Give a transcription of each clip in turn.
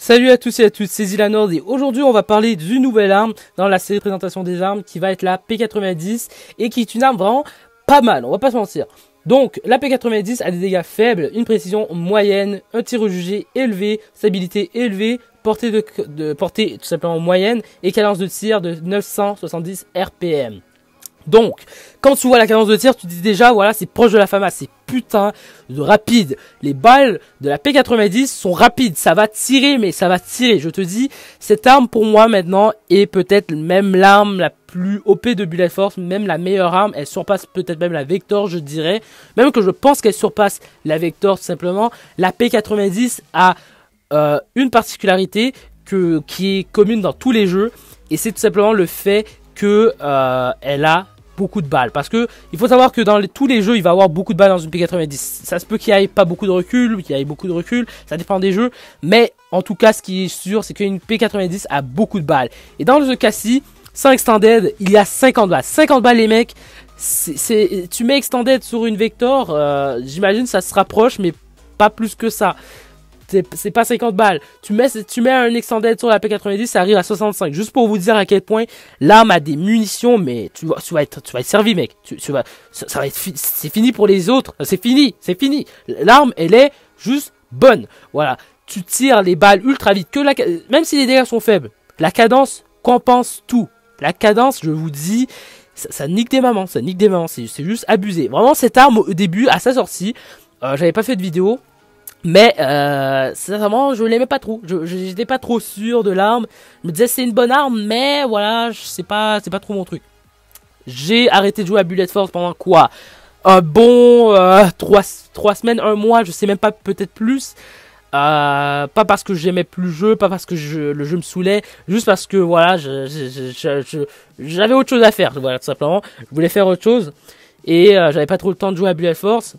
Salut à tous et à toutes, c'est Zilanord et aujourd'hui on va parler d'une nouvelle arme dans la série de présentation des armes qui va être la P90 et qui est une arme vraiment pas mal, on va pas se mentir. Donc la P90 a des dégâts faibles, une précision moyenne, un tir jugé élevé, stabilité élevée, portée, de, de, portée tout simplement moyenne et cadence de tir de 970 RPM. Donc, quand tu vois la cadence de tir, tu dis déjà, voilà, c'est proche de la FAMAS, putain de rapide. Les balles de la P90 sont rapides. Ça va tirer, mais ça va tirer. Je te dis, cette arme pour moi maintenant est peut-être même l'arme la plus OP de Bullet Force, même la meilleure arme. Elle surpasse peut-être même la Vector, je dirais. Même que je pense qu'elle surpasse la Vector tout simplement. La P90 a euh, une particularité qui est commune dans tous les jeux. Et c'est tout simplement le fait que euh, elle a beaucoup de balles. Parce que il faut savoir que dans tous les jeux, il va avoir beaucoup de balles dans une P90. Ça se peut qu'il n'y ait pas beaucoup de recul qu'il y ait beaucoup de recul. Ça dépend des jeux. Mais en tout cas, ce qui est sûr, c'est qu'une P90 a beaucoup de balles. Et dans le cas-ci, sans extended, il y a 50 balles. 50 balles, les mecs. c'est tu mets extended sur une Vector, euh, j'imagine ça se rapproche, mais pas plus que ça c'est pas 50 balles. Tu mets, tu mets un extended sur la P90, ça arrive à 65. Juste pour vous dire à quel point l'arme a des munitions, mais tu vas, tu vas être, tu vas servi, mec. ça, va être, c'est fini pour les autres. C'est fini, c'est fini. L'arme, elle est juste bonne. Voilà. Tu tires les balles ultra vite. Que même si les dégâts sont faibles, la cadence compense tout. La cadence, je vous dis, ça, nique des mamans, ça nique des mamans. C'est juste abusé. Vraiment, cette arme au début, à sa sortie, euh, j'avais pas fait de vidéo mais euh, sincèrement, je l'aimais pas trop. Je n'étais pas trop sûr de l'arme. Je me disais c'est une bonne arme, mais voilà, c'est pas c'est pas trop mon truc. J'ai arrêté de jouer à Bullet Force pendant quoi Un bon 3 euh, trois, semaines, un mois, je sais même pas, peut-être plus. Euh, pas parce que j'aimais plus le jeu, pas parce que le jeu me saoulait, juste parce que voilà, j'avais je, autre chose à faire, voilà tout simplement. Je voulais faire autre chose et euh, j'avais pas trop le temps de jouer à Bullet Force.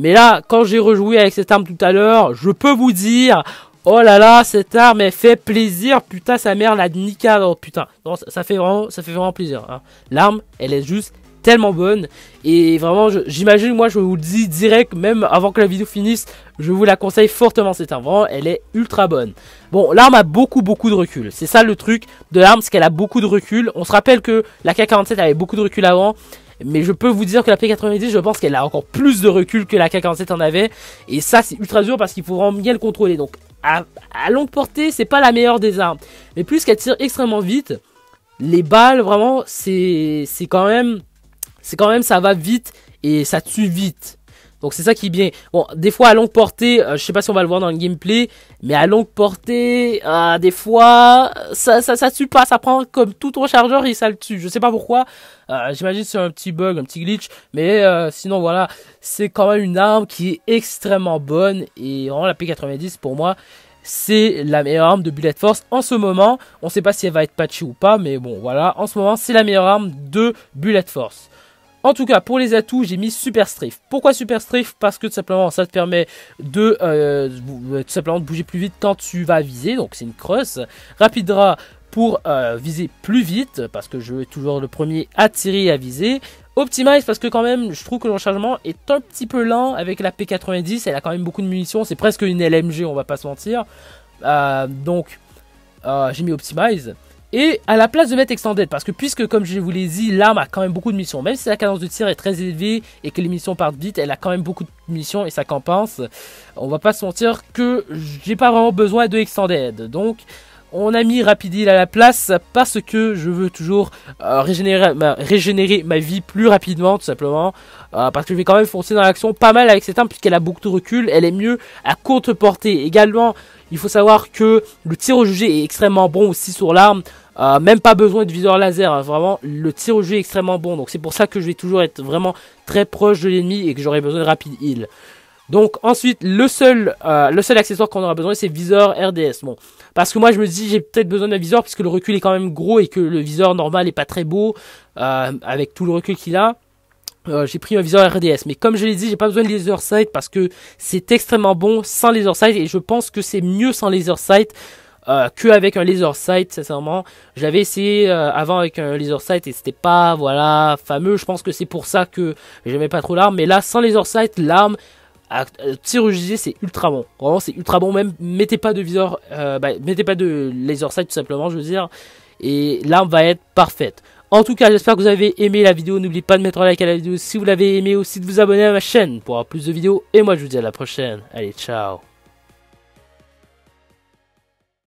Mais là, quand j'ai rejoué avec cette arme tout à l'heure, je peux vous dire, oh là là, cette arme, elle fait plaisir, putain, sa mère la Nika, oh, putain, non, ça, fait vraiment, ça fait vraiment plaisir. Hein. L'arme, elle est juste tellement bonne et vraiment j'imagine moi je vous le dis direct même avant que la vidéo finisse je vous la conseille fortement cette arme vraiment elle est ultra bonne bon l'arme a beaucoup beaucoup de recul c'est ça le truc de l'arme c'est qu'elle a beaucoup de recul on se rappelle que la K47 avait beaucoup de recul avant mais je peux vous dire que la P90, je pense qu'elle a encore plus de recul que la K47 en avait. Et ça, c'est ultra dur parce qu'il faut vraiment bien le contrôler. Donc, à, longue portée, c'est pas la meilleure des armes. Mais plus qu'elle tire extrêmement vite, les balles, vraiment, c'est quand même... C'est quand même, ça va vite et ça tue vite. Donc c'est ça qui est bien. Bon, des fois à longue portée, euh, je sais pas si on va le voir dans le gameplay, mais à longue portée, euh, des fois, ça, ça, ça tue pas, ça prend comme tout ton chargeur et ça le tue. Je sais pas pourquoi. Euh, j'imagine c'est un petit bug, un petit glitch, mais sinon voilà, c'est quand même une arme qui est extrêmement bonne et vraiment la P90 pour moi. C'est la meilleure arme de Bullet Force en ce moment. On sait pas si elle va être patchée ou pas, mais bon voilà, en ce moment c'est la meilleure arme de Bullet Force. En tout cas, pour les atouts, j'ai mis Super Strife. Pourquoi Super Strife Parce que tout simplement, ça te permet de euh, euh, simplement bouger plus vite quand tu vas viser. Donc c'est une crosse. Rapid pour euh, viser plus vite, parce que je vais toujours le premier à tirer et à viser. Optimize parce que quand même je trouve que le rechargement est un petit peu lent avec la P90, elle a quand même beaucoup de munitions, c'est presque une LMG on va pas se mentir. donc j'ai mis Optimize. Et à la place de mettre extended, parce que puisque comme je vous l'ai dit, l'arme a quand même beaucoup de missions, même si la cadence de tir est très élevée et que les missions partent vite, elle a quand même beaucoup de missions et ça compense. On va pas se mentir que j'ai pas vraiment besoin de extended. Donc on a mis rapid heal à la place parce que je veux toujours euh, régénérer, ma, vie plus rapidement tout simplement. Euh, parce que je vais quand même foncer dans l'action pas mal avec cette arme puisqu'elle a beaucoup de recul, elle est mieux à courte portée. Également, il faut savoir que le tir au jugé est extrêmement bon aussi sur l'arme. Euh, même pas besoin de viseur laser, hein. vraiment le tir au jugé est extrêmement bon. Donc c'est pour ça que je vais toujours être vraiment très proche de l'ennemi et que j'aurai besoin de rapide heal. Donc ensuite, le seul, euh, le seul accessoire qu'on aura besoin, c'est viseur RDS. Bon, parce que moi je me dis j'ai peut-être besoin d'un viseur puisque le recul est quand même gros et que le viseur normal est pas très beau euh, avec tout le recul qu'il a. Euh, j'ai pris un viseur RDS, mais comme je l'ai dit, j'ai pas besoin de laser sight parce que c'est extrêmement bon sans laser sight et je pense que c'est mieux sans laser sight euh, qu'avec un laser sight. Sincèrement, j'avais essayé euh, avant avec un laser sight et c'était pas voilà fameux. Je pense que c'est pour ça que j'aimais pas trop l'arme, mais là sans laser sight, l'arme à c'est ultra bon c'est ultra bon même mettez pas de viseur bah, mettez pas de laser sight tout simplement je veux dire et l'arme va être parfaite en tout cas, j'espère que vous avez aimé la vidéo. N'oubliez pas de mettre un like à la vidéo si vous l'avez aimé, aussi de vous abonner à ma chaîne pour avoir plus de vidéos. Et moi, je vous dis à la prochaine. Allez, ciao